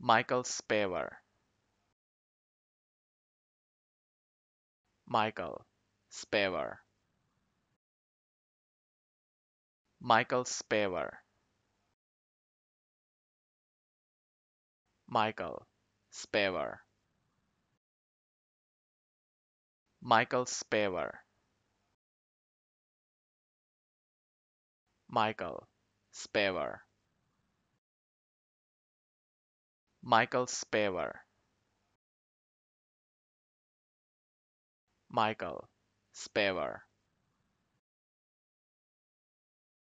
Michael Spavor Michael Spavor Michael Spavor Michael Spavor Michael Spavor Michael Spavor Michael Spavor Michael Spavor